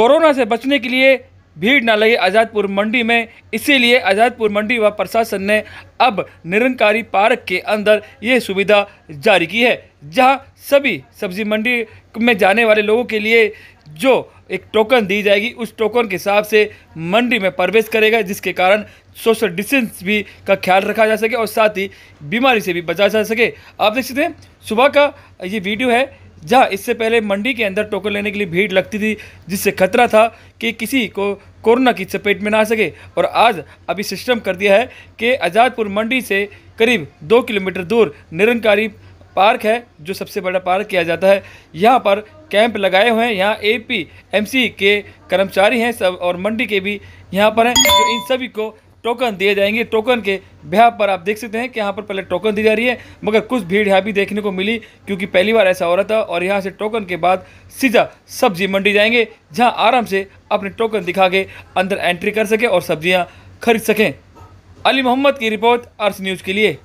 corona से बचने के लिए भीड़ ना लगे आज़ादपुर मंडी में इसीलिए आज़ादपुर मंडी व प्रशासन ने अब निरंकारी पार्क के अंदर ये सुविधा जारी की है जहां सभी सब्जी मंडी में जाने वाले लोगों के लिए जो एक टोकन दी जाएगी उस टोकन के हिसाब से मंडी में प्रवेश करेगा जिसके कारण सोशल डिस्टेंस भी का ख्याल रखा जा सके और साथ ही बीमारी से भी बचा जा सके आप देख सकते हैं सुबह का ये वीडियो है जहां इससे पहले मंडी के अंदर टोकन लेने के लिए भीड़ लगती थी जिससे खतरा था कि किसी को कोरोना की चपेट में ना आ सके और आज अभी सिस्टम कर दिया है कि आज़ादपुर मंडी से करीब दो किलोमीटर दूर निरंकारी पार्क है जो सबसे बड़ा पार्क किया जाता है यहाँ पर कैंप लगाए हुए हैं यहाँ एपीएमसी के कर्मचारी हैं सब और मंडी के भी यहाँ पर हैं जो इन सभी को टोकन दिए जाएंगे टोकन के ब्याह पर आप देख सकते हैं कि यहाँ पर पहले टोकन दी जा रही है मगर कुछ भीड़ यहाँ भी देखने को मिली क्योंकि पहली बार ऐसा हो रहा था और यहाँ से टोकन के बाद सीधा सब्जी मंडी जाएंगे जहाँ आराम से अपने टोकन दिखा के अंदर एंट्री कर सकें और सब्जियाँ खरीद सकें अली मोहम्मद की रिपोर्ट अर्स न्यूज़ के लिए